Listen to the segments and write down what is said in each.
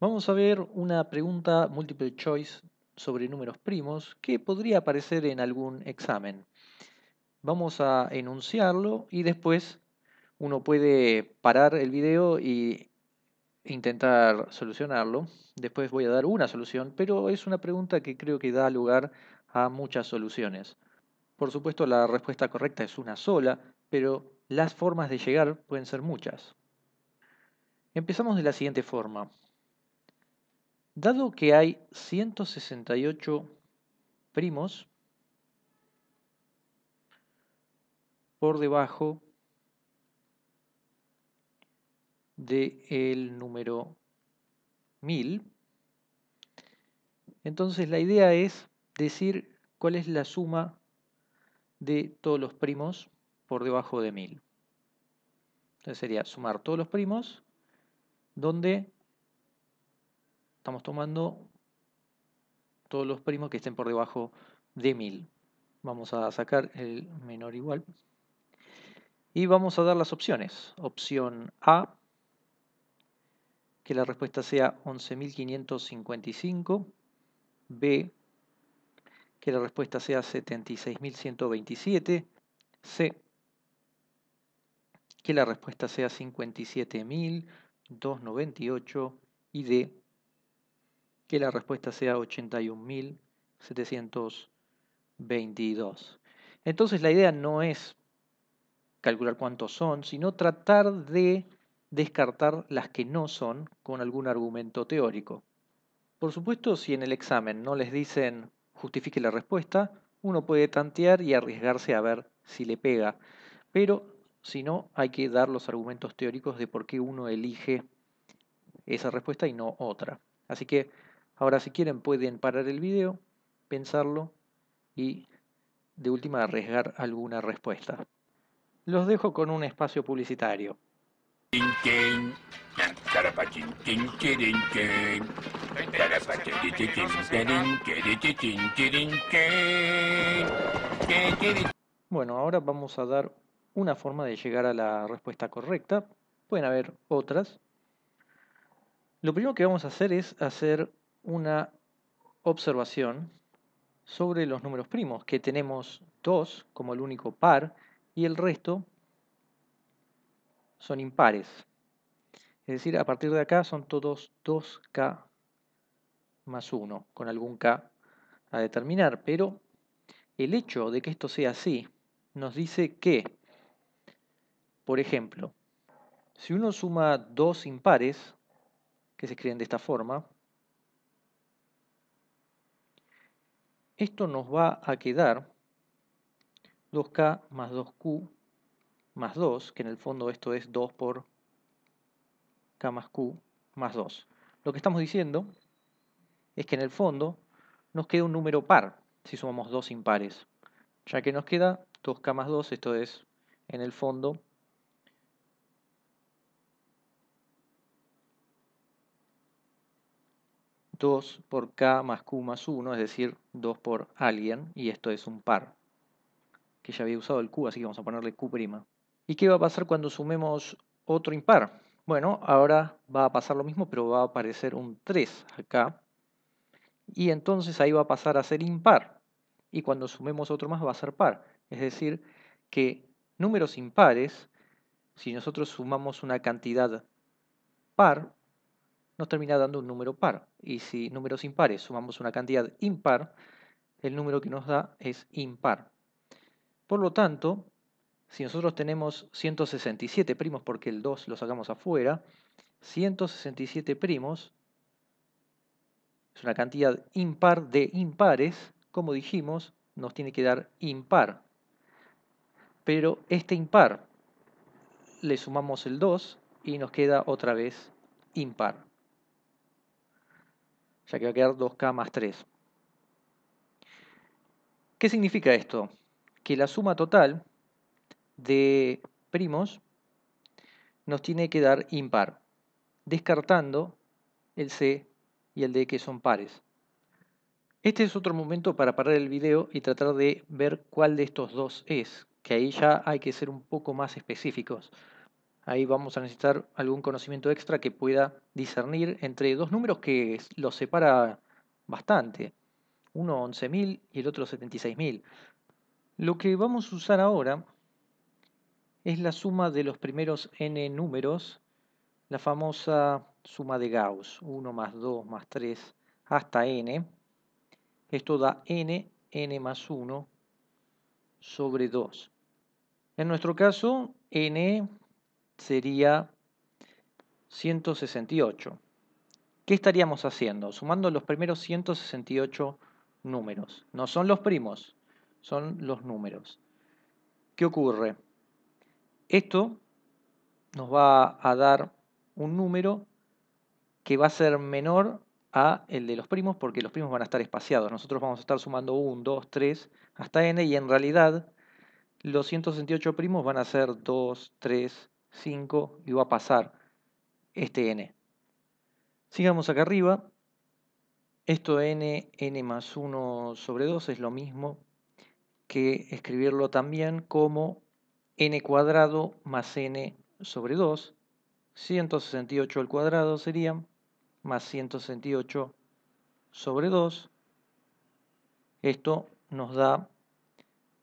Vamos a ver una pregunta multiple choice sobre números primos que podría aparecer en algún examen. Vamos a enunciarlo y después uno puede parar el video e intentar solucionarlo. Después voy a dar una solución, pero es una pregunta que creo que da lugar a muchas soluciones. Por supuesto la respuesta correcta es una sola, pero las formas de llegar pueden ser muchas. Empezamos de la siguiente forma. Dado que hay 168 primos por debajo del el número 1000, entonces la idea es decir cuál es la suma de todos los primos por debajo de 1000. Entonces sería sumar todos los primos donde Estamos tomando todos los primos que estén por debajo de 1000. Vamos a sacar el menor igual. Y vamos a dar las opciones. Opción A, que la respuesta sea 11.555. B, que la respuesta sea 76.127. C, que la respuesta sea 57.298. Y D, que la respuesta sea 81.722. Entonces la idea no es calcular cuántos son, sino tratar de descartar las que no son con algún argumento teórico. Por supuesto, si en el examen no les dicen justifique la respuesta, uno puede tantear y arriesgarse a ver si le pega, pero si no, hay que dar los argumentos teóricos de por qué uno elige esa respuesta y no otra. Así que Ahora si quieren pueden parar el video, pensarlo y de última arriesgar alguna respuesta. Los dejo con un espacio publicitario. Bueno, ahora vamos a dar una forma de llegar a la respuesta correcta. Pueden haber otras. Lo primero que vamos a hacer es hacer una observación sobre los números primos, que tenemos 2 como el único par y el resto son impares. Es decir, a partir de acá son todos 2k más 1, con algún k a determinar. Pero el hecho de que esto sea así nos dice que, por ejemplo, si uno suma dos impares, que se escriben de esta forma, Esto nos va a quedar 2K más 2Q más 2, que en el fondo esto es 2 por K más Q más 2. Lo que estamos diciendo es que en el fondo nos queda un número par si sumamos dos impares, ya que nos queda 2K más 2, esto es en el fondo 2 por k más q más 1, es decir, 2 por alguien, y esto es un par, que ya había usado el q, así que vamos a ponerle q'. ¿Y qué va a pasar cuando sumemos otro impar? Bueno, ahora va a pasar lo mismo, pero va a aparecer un 3 acá, y entonces ahí va a pasar a ser impar, y cuando sumemos otro más va a ser par, es decir, que números impares, si nosotros sumamos una cantidad par, nos termina dando un número par. Y si números impares sumamos una cantidad impar, el número que nos da es impar. Por lo tanto, si nosotros tenemos 167 primos, porque el 2 lo sacamos afuera, 167 primos es una cantidad impar de impares, como dijimos, nos tiene que dar impar. Pero este impar le sumamos el 2 y nos queda otra vez impar ya que va a quedar 2k más 3. ¿Qué significa esto? Que la suma total de primos nos tiene que dar impar, descartando el C y el D que son pares. Este es otro momento para parar el video y tratar de ver cuál de estos dos es, que ahí ya hay que ser un poco más específicos. Ahí vamos a necesitar algún conocimiento extra que pueda discernir entre dos números que los separa bastante. Uno 11.000 y el otro 76.000. Lo que vamos a usar ahora es la suma de los primeros n números, la famosa suma de Gauss, 1 más 2 más 3 hasta n. Esto da n, n más 1 sobre 2. En nuestro caso, n sería 168. ¿Qué estaríamos haciendo? Sumando los primeros 168 números. No son los primos, son los números. ¿Qué ocurre? Esto nos va a dar un número que va a ser menor a el de los primos porque los primos van a estar espaciados. Nosotros vamos a estar sumando 1, 2, 3 hasta n y en realidad los 168 primos van a ser 2, 3, 5 y va a pasar este n. Sigamos acá arriba. Esto n, n más 1 sobre 2 es lo mismo que escribirlo también como n cuadrado más n sobre 2. 168 al cuadrado sería más 168 sobre 2. Esto nos da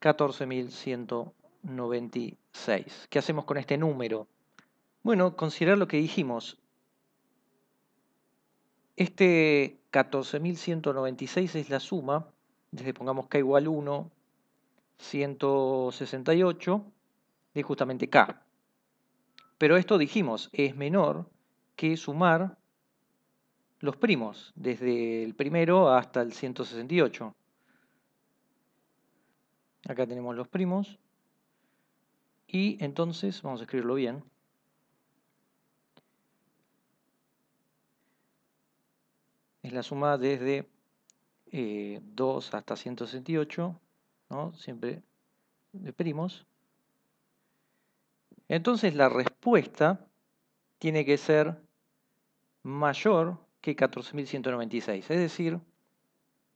14.100 96. ¿Qué hacemos con este número? Bueno, considerar lo que dijimos. Este 14.196 es la suma, desde pongamos k igual 1, 168, de justamente k. Pero esto dijimos, es menor que sumar los primos, desde el primero hasta el 168. Acá tenemos los primos. Y entonces, vamos a escribirlo bien, es la suma desde 2 eh, hasta 168, ¿no? siempre primos. Entonces la respuesta tiene que ser mayor que 14.196, es decir,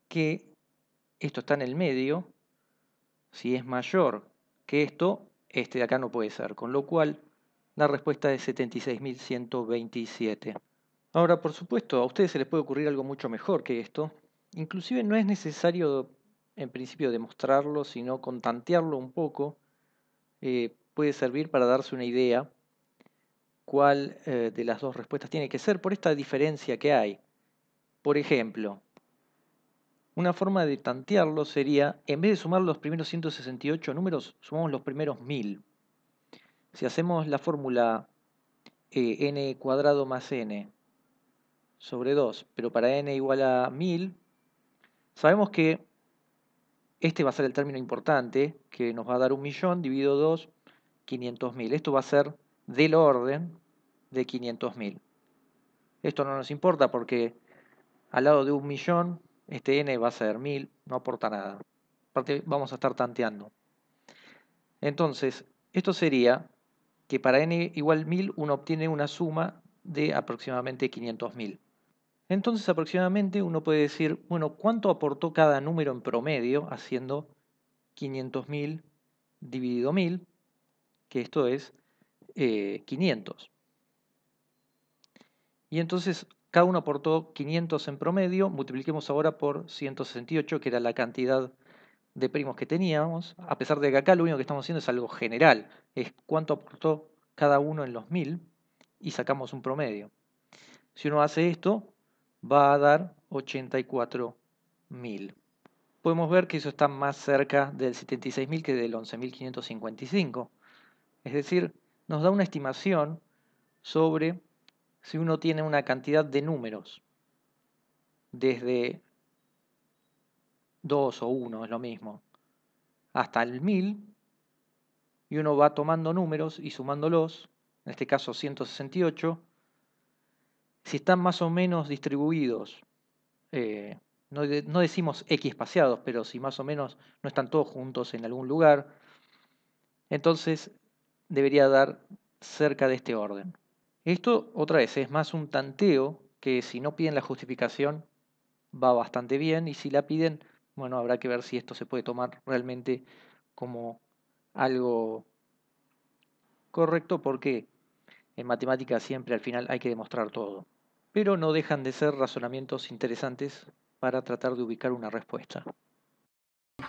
que esto está en el medio, si es mayor que esto, este de acá no puede ser, con lo cual la respuesta es 76.127. Ahora, por supuesto, a ustedes se les puede ocurrir algo mucho mejor que esto. Inclusive no es necesario, en principio, demostrarlo, sino contantearlo un poco. Eh, puede servir para darse una idea cuál eh, de las dos respuestas tiene que ser por esta diferencia que hay. Por ejemplo, una forma de tantearlo sería, en vez de sumar los primeros 168 números, sumamos los primeros 1000. Si hacemos la fórmula eh, n cuadrado más n sobre 2, pero para n igual a 1000, sabemos que este va a ser el término importante, que nos va a dar un millón dividido 2, 500.000. Esto va a ser del orden de 500.000. Esto no nos importa porque al lado de un millón este n va a ser 1000, no aporta nada. vamos a estar tanteando. Entonces, esto sería que para n igual 1000 uno obtiene una suma de aproximadamente 500.000. Entonces, aproximadamente uno puede decir, bueno, ¿cuánto aportó cada número en promedio haciendo 500.000 dividido 1000? Que esto es 500. Eh, y entonces cada uno aportó 500 en promedio, multipliquemos ahora por 168, que era la cantidad de primos que teníamos, a pesar de que acá lo único que estamos haciendo es algo general, es cuánto aportó cada uno en los 1000 y sacamos un promedio. Si uno hace esto, va a dar 84.000. Podemos ver que eso está más cerca del 76.000 que del 11.555. Es decir, nos da una estimación sobre si uno tiene una cantidad de números, desde 2 o 1 es lo mismo, hasta el 1000, y uno va tomando números y sumándolos, en este caso 168, si están más o menos distribuidos, eh, no, no, decimos X espaciados, pero si más o menos no están todos juntos en algún lugar, entonces debería dar cerca de este orden. Esto, otra vez, es más un tanteo que si no piden la justificación va bastante bien y si la piden, bueno, habrá que ver si esto se puede tomar realmente como algo correcto porque en matemáticas siempre al final hay que demostrar todo. Pero no dejan de ser razonamientos interesantes para tratar de ubicar una respuesta.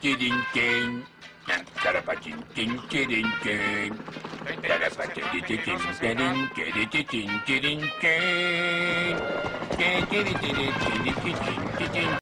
チリンチン。なんたらばチンチンチリンチン。なんたらばチリチチンチリンチリチチンチリンチン。チリチリチリチチンチチン。